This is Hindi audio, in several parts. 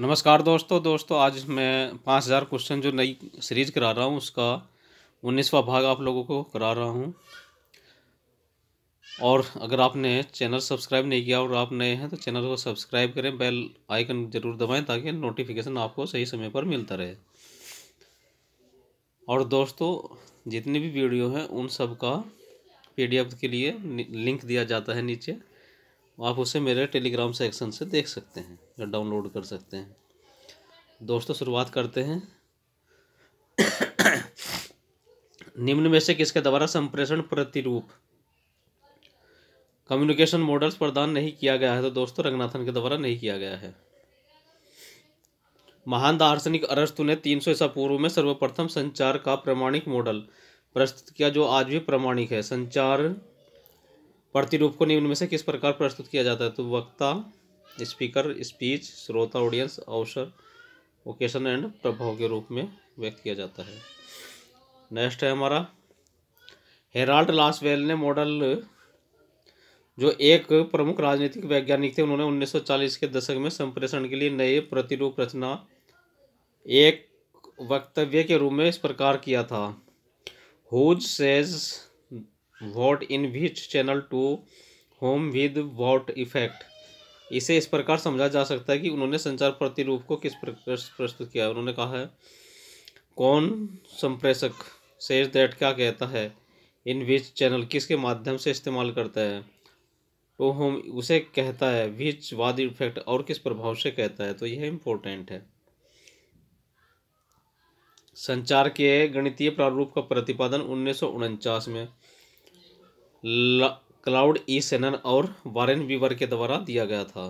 नमस्कार दोस्तों दोस्तों आज मैं पाँच हज़ार क्वेश्चन जो नई सीरीज करा रहा हूँ उसका उन्नीसवा भाग आप लोगों को करा रहा हूँ और अगर आपने चैनल सब्सक्राइब नहीं किया और आप नए हैं तो चैनल को सब्सक्राइब करें बेल आइकन ज़रूर दबाएं ताकि नोटिफिकेशन आपको सही समय पर मिलता रहे और दोस्तों जितनी भी वीडियो हैं उन सब का पी के लिए लिंक दिया जाता है नीचे आप उसे मेरे टेलीग्राम सेक्शन से देख सकते हैं या डाउनलोड कर सकते हैं दोस्तों शुरुआत करते हैं निम्न में से किसके द्वारा संप्रेषण प्रतिरूप कम्युनिकेशन मॉडल्स प्रदान नहीं किया गया है तो दोस्तों रंगनाथन के द्वारा नहीं किया गया है महान दार्शनिक अरस्तु ने तीन सौ ईसा पूर्व में सर्वप्रथम संचार का प्रमाणिक मॉडल प्रस्तुत किया जो आज भी प्रमाणिक है संचार प्रतिरूप को निम्न में से किस प्रकार प्रस्तुत किया जाता है तो वक्ता स्पीकर स्पीच श्रोता ऑडियंस अवसर ओकेशन एंड प्रभाव के रूप में व्यक्त किया जाता है नेक्स्ट है हमारा हेराल्ड लासवेल ने मॉडल जो एक प्रमुख राजनीतिक वैज्ञानिक थे उन्होंने 1940 के दशक में संप्रेषण के लिए नए प्रतिरूप रचना एक वक्तव्य के रूप में इस प्रकार किया था who says what in which channel to whom with what effect इसे इस प्रकार समझा जा सकता है कि उन्होंने संचार प्रतिरूप को किस प्रकार प्रस्तुत किया उन्होंने कहा है कौन संप्रेषक सेज दैट क्या कहता है इन विच चैनल किसके माध्यम से इस्तेमाल करता है टू तो होम उसे कहता है विच वाद इफेक्ट और किस प्रभाव से कहता है तो यह इम्पोर्टेंट है संचार के गणितीय प्रारूप का प्रतिपादन उन्नीस में क्लाउड ई सेनर और वारेन वीवर के द्वारा दिया गया था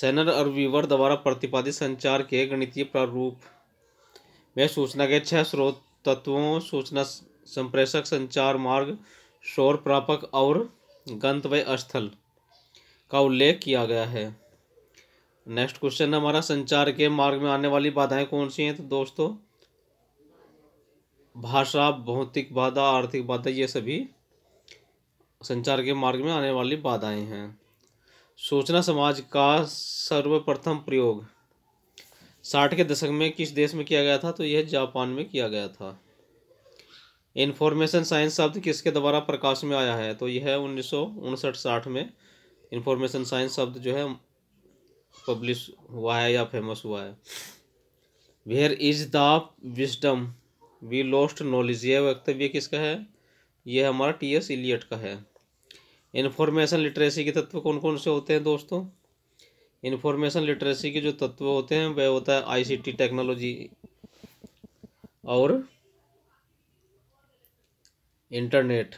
सेनर और वीवर द्वारा प्रतिपादित संचार के गणितीय प्रारूप में सूचना के छह स्रोत तत्वों सूचना संप्रेषक संचार मार्ग शोर प्रापक और गंतव्य स्थल का उल्लेख किया गया है नेक्स्ट क्वेश्चन हमारा संचार के मार्ग में आने वाली बाधाएं कौन सी हैं तो दोस्तों भाषा भौतिक बाधा आर्थिक बाधा ये सभी संचार के मार्ग में आने वाली बाधाएं हैं सूचना समाज का सर्वप्रथम प्रयोग साठ के दशक में किस देश में किया गया था तो यह जापान में किया गया था इंफॉर्मेशन साइंस शब्द किसके द्वारा प्रकाश में आया है तो यह उन्नीस सौ में इन्फॉर्मेशन साइंस शब्द जो है पब्लिश हुआ है या फेमस हुआ है where is the wisdom we lost knowledge यह वक्तव्य किसका है यह हमारा टी एस इलियट का है इन्फॉर्मेशन लिटरेसी के तत्व कौन कौन से होते हैं दोस्तों इन्फॉर्मेशन लिटरेसी के जो तत्व होते हैं वह होता है आईसीटी टेक्नोलॉजी और इंटरनेट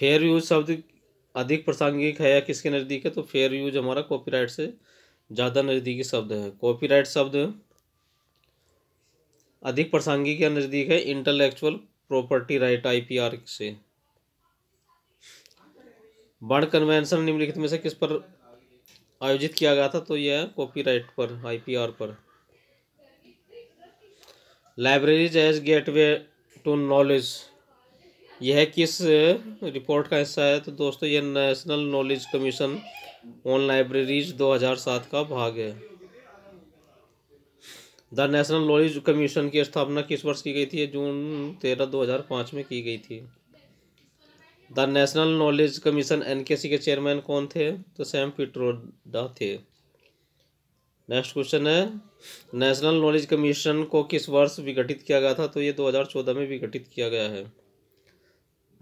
फेयर यूज शब्द अधिक प्रासंगिक है या किसके नज़दीक है तो फेयर यूज हमारा कॉपीराइट से ज़्यादा नज़दीकी शब्द है कॉपीराइट शब्द अधिक प्रसंगी के नज़दीक है इंटेलेक्चुअल प्रॉपर्टी राइट आईपीआर से बर्ड कन्वेंशन निम्नलिखित में से किस पर आयोजित किया गया था तो यह है कॉपीराइट पर आईपीआर पर libraries as gateway to knowledge यह किस रिपोर्ट का हिस्सा है तो दोस्तों यह national knowledge commission on libraries 2007 का भाग है द नेशनल नॉलेज कमीशन की स्थापना किस वर्ष की गई थी जून तेरह दो हज़ार पाँच में की गई थी the national knowledge commission NKC के चेयरमैन कौन थे तो सैम पिट्रोडा थे नेक्स्ट क्वेश्चन है नेशनल नॉलेज कमीशन को किस वर्ष विघटित किया गया था तो ये दो हजार चौदह में विघटित किया गया है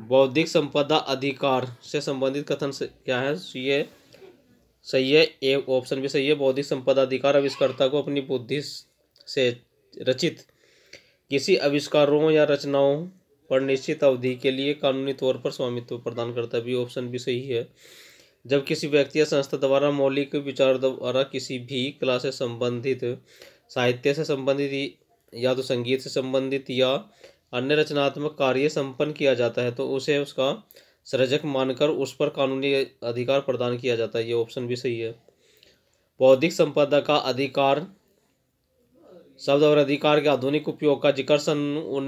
बौद्धिक संपदा अधिकार से संबंधित कथन से क्या है ये सही है ए ऑप्शन भी सही है बौद्धिक संपदा अधिकार आविष्कर्ता को अपनी बुद्धि से रचित किसी आविष्कारों या रचनाओं पर निश्चित अवधि के लिए कानूनी तौर पर स्वामित्व प्रदान करता भी ऑप्शन भी सही है जब किसी व्यक्ति या संस्था द्वारा मौलिक विचार द्वारा किसी भी कला से संबंधित साहित्य से संबंधित या तो संगीत से संबंधित या अन्य रचनात्मक कार्य संपन्न किया जाता है तो उसे उसका सृजक मानकर उस पर कानूनी अधिकार प्रदान किया जाता है ये ऑप्शन भी सही है बौद्धिक संपदा का अधिकार शब्द और अधिकार के आधुनिक उपयोग का जिक्र सन उन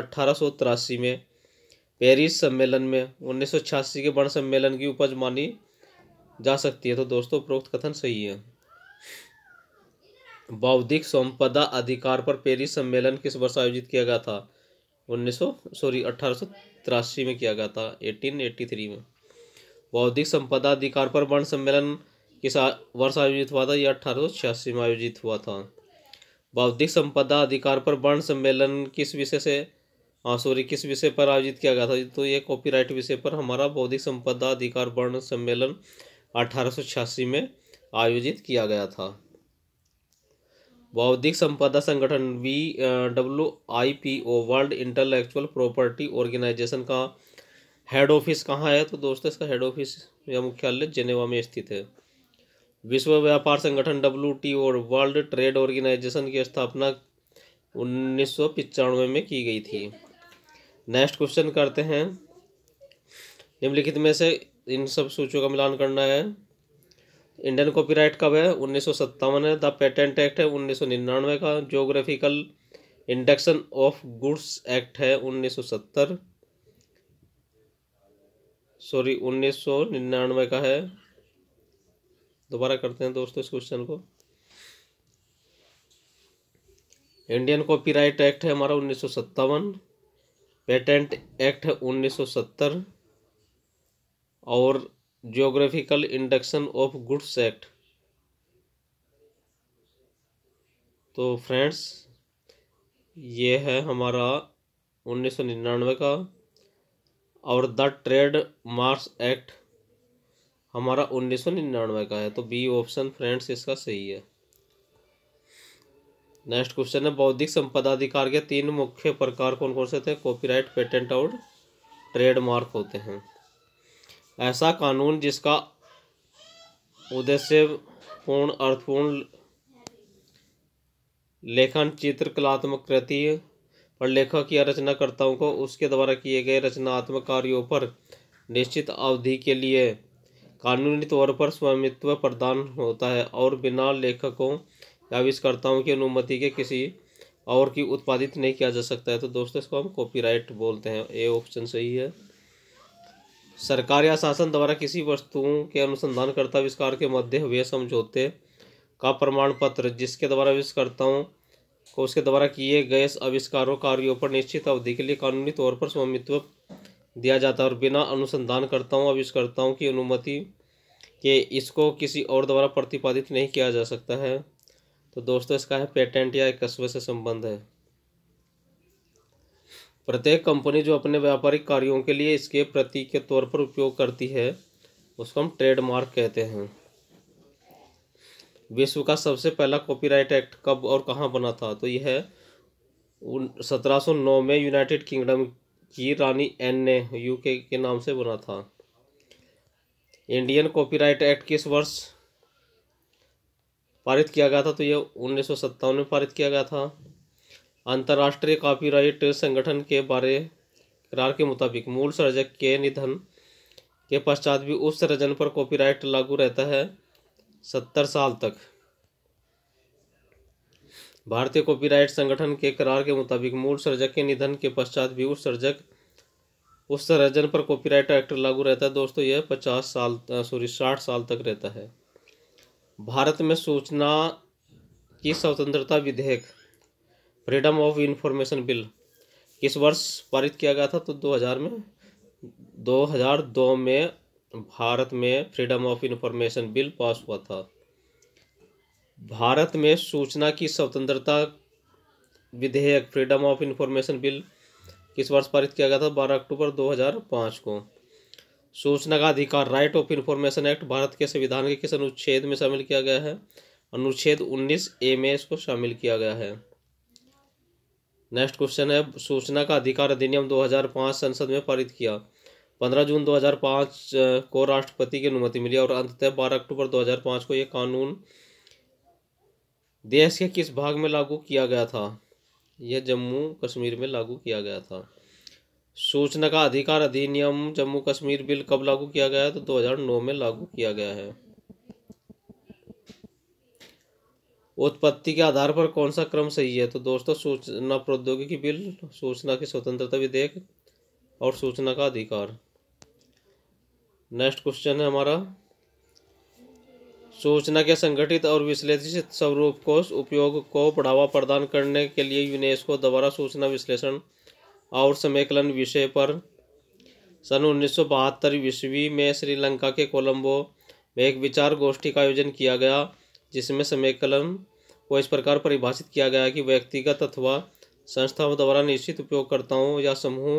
अठारह में पेरिस सम्मेलन में उन्नीस के वर्ण सम्मेलन की उपज मानी जा सकती है तो दोस्तों उपरोक्त कथन सही है बौद्धिक संपदा अधिकार पर पेरिस सम्मेलन किस वर्ष आयोजित किया गया था उन्नीस सॉरी अठारह में किया गया था 1883 में बौद्धिक संपदा अधिकार पर वर्ण सम्मेलन किस वर्ष आयोजित हुआ था यह अठारह में आयोजित हुआ था बौद्धिक संपदा अधिकार पर वर्ण सम्मेलन किस विषय से सॉरी हाँ, किस विषय पर आयोजित किया गया था तो ये कॉपीराइट विषय पर हमारा बौद्धिक संपदा अधिकार वर्ण सम्मेलन अठारह में आयोजित किया गया था बौद्धिक संपदा संगठन वी W I P O world intellectual property organization का हेड ऑफिस कहाँ है तो दोस्तों इसका हेड ऑफिस या मुख्यालय जेनेवा में स्थित है विश्व व्यापार संगठन डब्ल्यू और वर्ल्ड ट्रेड ऑर्गेनाइजेशन की स्थापना उन्नीस में की गई थी नेक्स्ट क्वेश्चन करते हैं निम्नलिखित में से इन सब सूचियों का मिलान करना है इंडियन कॉपीराइट कब है उन्नीस है द पेटेंट एक्ट है उन्नीस का geographical induction of goods act है 1970 सॉरी 1999 का है दोबारा करते हैं दोस्तों इस क्वेश्चन को इंडियन कॉपीराइट एक्ट है हमारा उन्नीस पेटेंट एक्ट है उन्नीस और geographical induction of goods act तो फ्रेंड्स ये है हमारा 1999 का और द ट्रेड मार्क्स एक्ट हमारा उन्नीस सौ निन्यानवे का है तो बी ऑप्शन फ्रेंड्स इसका सही है नेक्स्ट क्वेश्चन है बौद्धिक संपदा अधिकार के तीन मुख्य प्रकार कौन कौन से थे कॉपीराइट पेटेंट और ट्रेडमार्क होते हैं ऐसा कानून जिसका उद्देश्य पूर्ण अर्थपूर्ण लेखन चित्रकलात्मक कृति पर लेखक या रचनाकर्ताओं को उसके द्वारा किए गए रचनात्मक कार्यों पर निश्चित अवधि के लिए कानूनी तौर पर स्वामित्व प्रदान होता है और बिना लेखकों या आविष्कर्ताओं की अनुमति के किसी और की उत्पादित नहीं किया जा सकता है तो दोस्तों इसको हम कॉपीराइट बोलते हैं ए ऑप्शन सही है सरकार या शासन द्वारा किसी वस्तुओं के अनुसंधानकर्ता आविष्कार के मध्य हुए समझौते का प्रमाण पत्र जिसके द्वारा आविष्कर्ताओं को उसके द्वारा किए गए आविष्कारों कार्यों पर निश्चित अवधि के लिए कानूनी तौर पर स्वामित्व दिया जाता है और बिना अनुसंधान करता हूँ आविष्कर्ताओं हूँ की अनुमति के इसको किसी और द्वारा प्रतिपादित नहीं किया जा सकता है तो दोस्तों इसका है पेटेंट या एक कस्बे से संबंध है प्रत्येक कंपनी जो अपने व्यापारिक कार्यों के लिए इसके प्रतीक के तौर पर उपयोग करती है उसको हम ट्रेडमार्क कहते हैं विश्व का सबसे पहला कॉपीराइट एक्ट कब और कहाँ बना था तो यह सत्रह सौ नौ में यूनाइटेड किंगडम जी रानी एन ने यूके के नाम से बना था इंडियन कॉपीराइट एक्ट किस वर्ष पारित किया गया था तो यह उन्नीस में पारित किया गया था अंतर्राष्ट्रीय कॉपीराइट संगठन के बारे करार के मुताबिक मूल सर्जक के निधन के पश्चात भी उस सृजन पर कॉपीराइट लागू रहता है सत्तर साल तक भारतीय कॉपीराइट संगठन के करार के मुताबिक मूल सर्जक के निधन के पश्चात भी उस सर्जक उस रजन पर कॉपीराइट एक्ट लागू रहता है दोस्तों यह पचास साल सॉरी साठ साल तक रहता है भारत में सूचना की स्वतंत्रता विधेयक फ्रीडम ऑफ इंफॉर्मेशन बिल किस वर्ष पारित किया गया था तो 2000 में 2002 में भारत में freedom of information bill pass हुआ था भारत में सूचना की स्वतंत्रता विधेयक फ्रीडम ऑफ इंफॉर्मेशन बिल किस वर्ष पारित किया गया था बारह अक्टूबर 2005 को सूचना का अधिकार राइट ऑफ इन्फॉर्मेशन एक्ट भारत के संविधान के किस अनुच्छेद में शामिल किया गया है अनुच्छेद 19 ए में इसको शामिल किया गया है नेक्स्ट क्वेश्चन है सूचना का अधिकार अधिनियम 2005 संसद में पारित किया 15 जून 2005 को राष्ट्रपति की अनुमति मिली और अंततः 12 अक्टूबर 2005 को यह कानून देश के किस भाग में लागू किया गया था यह जम्मू कश्मीर में लागू किया गया था सूचना का अधिकार अधिनियम जम्मू कश्मीर बिल कब लागू किया गया तो 2009 में लागू किया गया है उत्पत्ति के आधार पर कौन सा क्रम सही है तो दोस्तों सूचना प्रौद्योगिकी बिल सूचना की स्वतंत्रता विधेयक और सूचना का अधिकार नेक्स्ट क्वेश्चन है हमारा सूचना के संगठित और विश्लेषित स्वरूप को उपयोग को बढ़ावा प्रदान करने के लिए यूनेस्को द्वारा सूचना विश्लेषण और समेकलन विषय पर सन उन्नीस सौ बहत्तर ईस्वी में श्रीलंका के कोलंबो में एक विचार गोष्ठी का आयोजन किया गया जिसमें समेकलन को इस प्रकार परिभाषित किया गया कि व्यक्तिगत अथवा संस्थाओं द्वारा निश्चित उपयोगकर्ताओं या समूह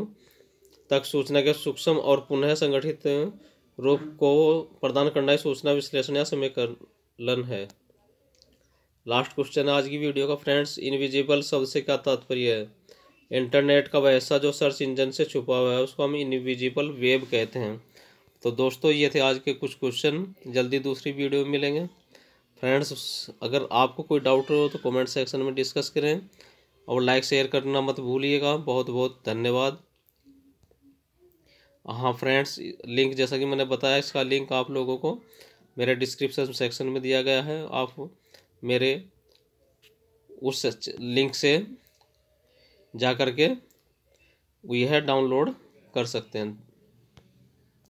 तक सूचना के सूक्ष्म और पुनः संगठित रूप को प्रदान करना ही सूचना विश्लेषण या समीकरण है लास्ट क्वेश्चन आज की वीडियो का फ्रेंड्स इनविजिबल शब्द से क्या तात्पर्य है इंटरनेट का वह जो सर्च इंजन से छुपा हुआ है उसको हम इनविजिबल वेब कहते हैं तो दोस्तों ये थे आज के कुछ क्वेश्चन जल्दी दूसरी वीडियो में मिलेंगे फ्रेंड्स अगर आपको कोई डाउट हो तो कमेंट सेक्शन में डिस्कस करें और लाइक शेयर करना मत भूलिएगा बहुत बहुत धन्यवाद हाँ फ्रेंड्स लिंक जैसा कि मैंने बताया इसका लिंक आप लोगों को मेरे डिस्क्रिप्शन सेक्शन में दिया गया है आप मेरे उस लिंक से जा कर के यह डाउनलोड कर सकते हैं